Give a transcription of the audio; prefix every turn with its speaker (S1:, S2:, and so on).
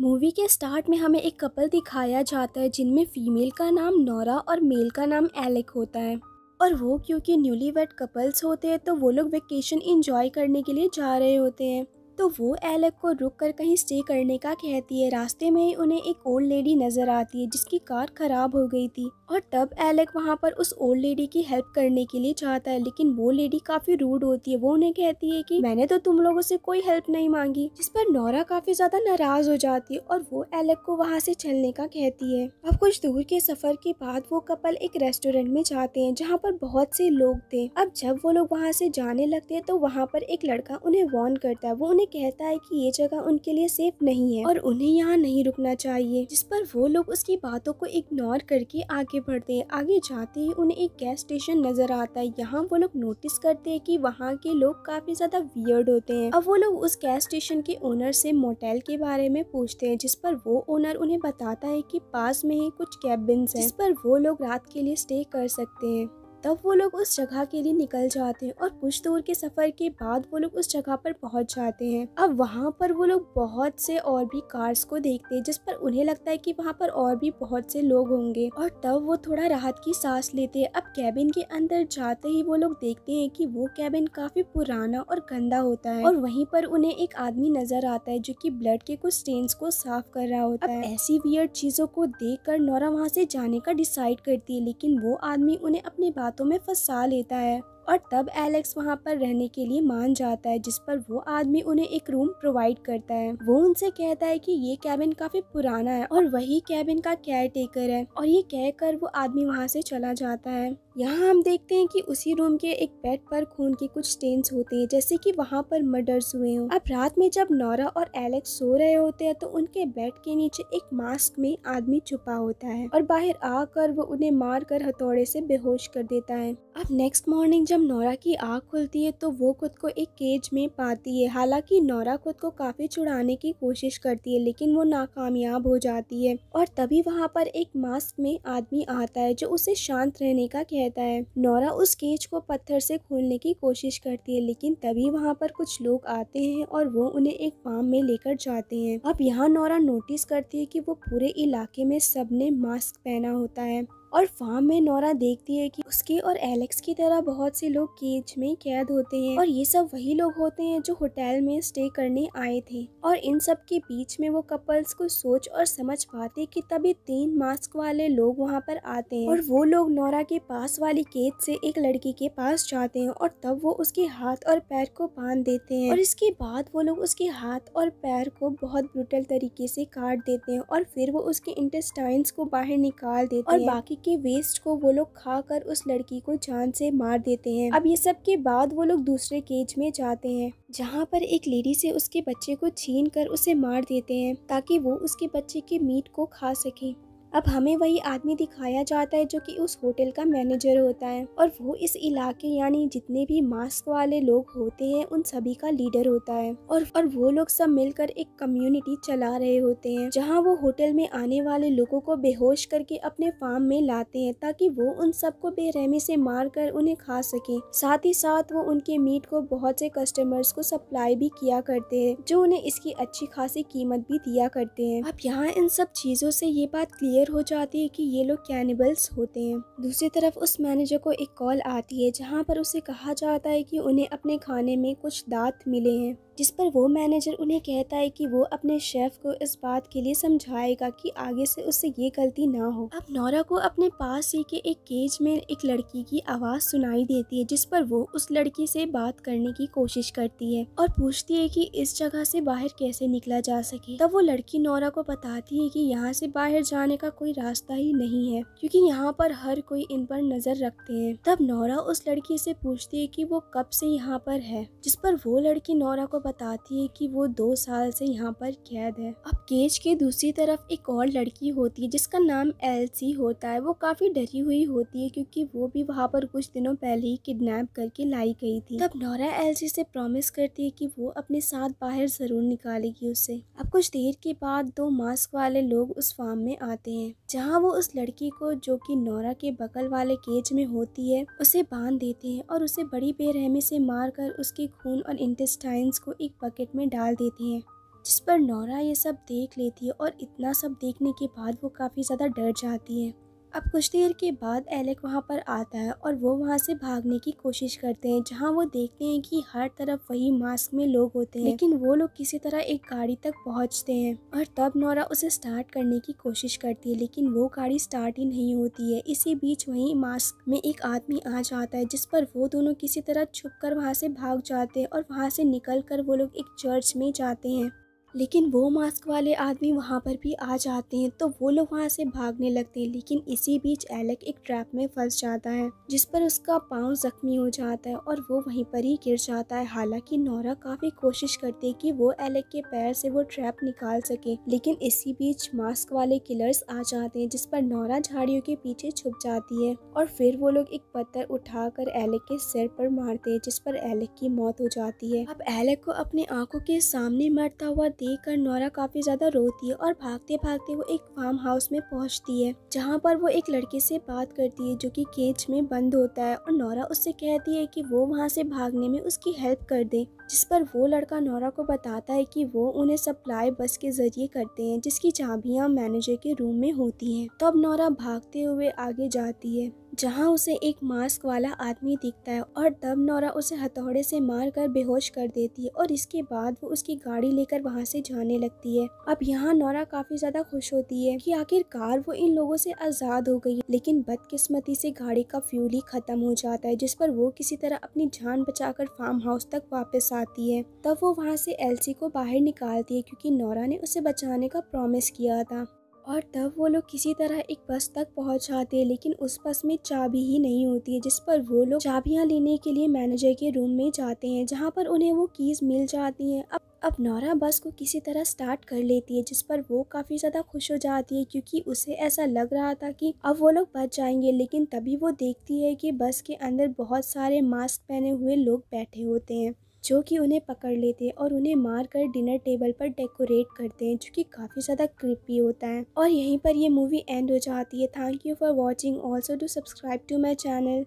S1: movie के start में हमें एक कपल दिखाया जाता है जिनमें फीमेल का नाम नौरा और मेल का नाम एलेक होता है और वो क्योंकि न्यूली वेड कपल्स होते हैं तो वो लोग वेकेशन इंजॉय करने के लिए जा रहे होते हैं तो वो एलेक को रुक कर कहीं स्टे करने का कहती है रास्ते में ही उन्हें एक ओल्ड लेडी नज़र आती है जिसकी कार ख़राब हो गई थी और तब एलेक वहाँ पर उस ओल्ड लेडी की हेल्प करने के लिए चाहता है लेकिन वो लेडी काफ़ी रूड होती है वो उन्हें कहती है कि मैंने तो तुम लोगों से कोई हेल्प नहीं मांगी जिस पर नौरा काफ़ी ज़्यादा नाराज़ हो जाती है और वो एलेक को वहाँ से चलने का कहती है अब कुछ दूर के सफ़र के बाद वो कपल एक रेस्टोरेंट में जाते हैं जहाँ पर बहुत से लोग थे अब जब वो लोग वहाँ से जाने लगते है तो वहाँ पर एक लड़का उन्हें वॉर्न करता है वो उन्हें उन्हें कहता है कि ये जगह उनके लिए सेफ नहीं है और उन्हें यहाँ नहीं रुकना चाहिए जिस पर वो लोग उसकी बातों को इग्नोर करके आगे बढ़ते हैं आगे जाते ही उन्हें एक गैस स्टेशन नजर आता है यहाँ वो लोग नोटिस करते हैं कि वहाँ के लोग काफी ज्यादा वियर्ड होते हैं अब वो लोग उस गैस स्टेशन के ओनर से मोटेल के बारे में पूछते हैं जिस पर वो ओनर उन्हें बताता है कि पास में ही कुछ कैबिन्स हैं जिस पर वो लोग रात के लिए स्टे कर सकते हैं तब वो लोग उस जगह के लिए निकल जाते हैं और कुछ दूर के सफ़र के बाद वो लोग उस जगह पर पहुंच जाते हैं अब वहाँ पर वो लोग बहुत से और भी कार्स को देखते हैं जिस पर उन्हें लगता है कि वहाँ पर और भी बहुत से लोग होंगे और तब वो थोड़ा राहत की सांस लेते हैं अब कैबिन के अंदर जाते ही वो लोग देखते हैं की वो कैबिन काफी पुराना और गंदा होता है और वहीं पर उन्हें एक आदमी नजर आता है जो की ब्लड के कुछ स्टेन्स को साफ कर रहा होता है ऐसी वियर चीजों को देख कर नौरा वहाँ से जाने का डिसाइड करती है लेकिन वो आदमी उन्हें अपनी बात बातों में फंसा लेता है और तब एलेक्स वहाँ पर रहने के लिए मान जाता है जिस पर वो आदमी उन्हें एक रूम प्रोवाइड करता है वो उनसे कहता है कि ये कैबिन काफी पुराना है और वही कैबिन का केयर टेकर है और ये कहकर वो आदमी वहाँ से चला जाता है यहाँ हम देखते हैं कि उसी रूम के एक बेड पर खून के कुछ स्टेन्स होते हैं जैसे कि वहाँ पर मर्डर्स हुए हों अब रात में जब नौरा और एलेक्स सो रहे होते हैं तो उनके बेड के नीचे एक मास्क में आदमी छुपा होता है और बाहर आकर वो उन्हें मार कर हथौड़े से बेहोश कर देता है अब नेक्स्ट मॉर्निंग जब नौरा की आँख खुलती है तो वो खुद को एक केज में पाती है हालांकि नौरा खुद को काफी छुड़ाने की कोशिश करती है लेकिन वो नाकामयाब हो जाती है और तभी वहाँ पर एक मास्क में आदमी आता है जो उसे शांत रहने का कह कहता है नौरा उस केज को पत्थर से खोलने की कोशिश करती है लेकिन तभी वहाँ पर कुछ लोग आते हैं और वो उन्हें एक फार्म में लेकर जाते हैं अब यहाँ नौरा नोटिस करती है कि वो पूरे इलाके में सबने मास्क पहना होता है और फार्म में नोरा देखती है कि उसके और एलेक्स की तरह बहुत से लोग केज में कैद होते हैं और ये सब वही लोग होते हैं जो होटल में स्टे करने आए थे और इन सब के बीच में वो कपल्स को सोच और समझ पाते कि तभी तीन मास्क वाले लोग वहाँ पर आते हैं और वो लोग नोरा के पास वाली केज से एक लड़की के पास जाते हैं और तब वो उसके हाथ और पैर को बांध देते हैं और इसके बाद वो लोग उसके हाथ और पैर को बहुत ब्रुटल तरीके से काट देते हैं और फिर वो उसके इंटेस्टाइन को बाहर निकाल देते हैं और बाकी के वेस्ट को वो लोग खा कर उस लड़की को जान से मार देते हैं अब ये सब के बाद वो लोग दूसरे केज में जाते हैं जहाँ पर एक लेडी से उसके बच्चे को छीन कर उसे मार देते हैं ताकि वो उसके बच्चे के मीट को खा सके अब हमें वही आदमी दिखाया जाता है जो कि उस होटल का मैनेजर होता है और वो इस इलाके यानी जितने भी मास्क वाले लोग होते हैं उन सभी का लीडर होता है और और वो लोग सब मिलकर एक कम्युनिटी चला रहे होते हैं जहाँ वो होटल में आने वाले लोगों को बेहोश करके अपने फार्म में लाते हैं ताकि वो उन सबको बेरहमी से मार कर उन्हें खा सके साथ ही साथ वो उनके मीट को बहुत से कस्टमर्स को सप्लाई भी किया करते हैं जो उन्हें इसकी अच्छी खासी कीमत भी दिया करते हैं अब यहाँ इन सब चीजों से ये बात क्लियर क्लियर हो जाती है कि ये लोग कैनिबल्स होते हैं दूसरी तरफ उस मैनेजर को एक कॉल आती है जहाँ पर उसे कहा जाता है कि उन्हें अपने खाने में कुछ दांत मिले हैं जिस पर वो मैनेजर उन्हें कहता है कि वो अपने शेफ़ को इस बात के लिए समझाएगा कि आगे से उससे ये गलती ना हो अब नौरा को अपने पास ही के एक केज में एक लड़की की आवाज़ सुनाई देती है जिस पर वो उस लड़की से बात करने की कोशिश करती है और पूछती है कि इस जगह से बाहर कैसे निकला जा सके तब वो लड़की नौरा को बताती है कि यहाँ से बाहर जाने का कोई रास्ता ही नहीं है क्योंकि यहाँ पर हर कोई इन पर नज़र रखते हैं तब नौरा उस लड़की से पूछती है कि वो कब से यहाँ पर है जिस पर वो लड़की नौरा को बताती है कि वो दो साल से यहाँ पर कैद है अब केज के दूसरी तरफ एक और लड़की होती है जिसका नाम एलसी होता है वो काफ़ी डरी हुई होती है क्योंकि वो भी वहाँ पर कुछ दिनों पहले ही किडनैप करके लाई गई थी तब नौरा एलसी से प्रॉमिस करती है कि वो अपने साथ बाहर ज़रूर निकालेगी उसे अब कुछ देर के बाद दो मास्क वाले लोग उस फार्म में आते हैं जहाँ वो उस लड़की को जो की नौरा के बगल वाले केज में होती है उसे बांध देते हैं और उसे बड़ी बेरहमी से मार कर उसके खून और इंटेस्टाइन को एक बकेट में डाल देती हैं जिस पर नौरा ये सब देख लेती है और इतना सब देखने के बाद वो काफ़ी ज़्यादा डर जाती है अब कुछ देर के बाद एलेक वहाँ पर आता है और वो वहाँ से भागने की कोशिश करते हैं जहाँ वो देखते हैं कि हर तरफ वही मास्क में लोग होते हैं लेकिन वो लोग किसी तरह एक गाड़ी तक पहुँचते हैं और तब नौरा उसे स्टार्ट करने की कोशिश करती है लेकिन वो गाड़ी स्टार्ट ही नहीं होती है इसी बीच वही मास्क में एक आदमी आ जाता है जिस पर वो दोनों किसी तरह छुप कर वहाँ से भाग जाते हैं और वहाँ से निकल कर वो लोग एक चर्च में जाते हैं लेकिन वो मास्क वाले आदमी वहाँ पर भी आ जाते हैं तो वो लोग वहाँ से भागने लगते हैं लेकिन इसी बीच एलेक एक ट्रैप में फंस जाता है जिस पर उसका पाँव जख्मी हो जाता है और वो वहीं पर ही गिर जाता है हालांकि नौरा काफी कोशिश करती है कि वो एलेक के पैर से वो ट्रैप निकाल सके लेकिन इसी बीच मास्क वाले किलर्स आ जाते हैं जिस पर नौरा झाड़ियों के पीछे छुप जाती है और फिर वो लोग एक पत्थर कर एलेक के सिर पर मारते हैं जिस पर एलेक की मौत हो जाती है अब एलेक को अपनी आंखों के सामने मरता हुआ देखकर नौरा काफी ज्यादा रोती है और भागते भागते वो एक फार्म हाउस में पहुंचती है जहाँ पर वो एक लड़के से बात करती है जो कि केज में बंद होता है और नौरा उससे कहती है कि वो वहाँ से भागने में उसकी हेल्प कर दे जिस पर वो लड़का नौरा को बताता है कि वो उन्हें सप्लाई बस के जरिए करते हैं जिसकी चाबियाँ मैनेजर के रूम में होती हैं तब तो नौरा भागते हुए आगे जाती है जहां उसे एक मास्क वाला आदमी दिखता है और तब नौरा उसे हथौड़े से मार कर बेहोश कर देती है और इसके बाद वो उसकी गाड़ी लेकर वहां से जाने लगती है अब यहाँ नौरा काफी ज्यादा खुश होती है कि आखिरकार वो इन लोगों से आजाद हो गई लेकिन बदकिस्मती से गाड़ी का फ्यूल ही खत्म हो जाता है जिस पर वो किसी तरह अपनी जान कर फार्म हाउस तक वापस आती है तब वो वहाँ से एलसी को बाहर निकालती है क्योंकि नौरा ने उसे बचाने का प्रॉमिस किया था और तब वो लोग किसी तरह एक बस तक पहुंच जाते हैं लेकिन उस बस में चाबी ही नहीं होती है जिस पर वो लोग चाबियां लेने के लिए मैनेजर के रूम में जाते हैं जहां पर उन्हें वो कीज मिल जाती हैं अब अब नौरा बस को किसी तरह स्टार्ट कर लेती है जिस पर वो काफ़ी ज़्यादा खुश हो जाती है क्योंकि उसे ऐसा लग रहा था कि अब वो लोग बच जाएंगे लेकिन तभी वो देखती है कि बस के अंदर बहुत सारे मास्क पहने हुए लोग बैठे होते हैं जो कि उन्हें पकड़ लेते हैं और उन्हें मार कर डिनर टेबल पर डेकोरेट करते हैं जो कि काफ़ी ज़्यादा क्रिपी होता है और यहीं पर यह मूवी एंड हो जाती है thank you for watching also to subscribe to my channel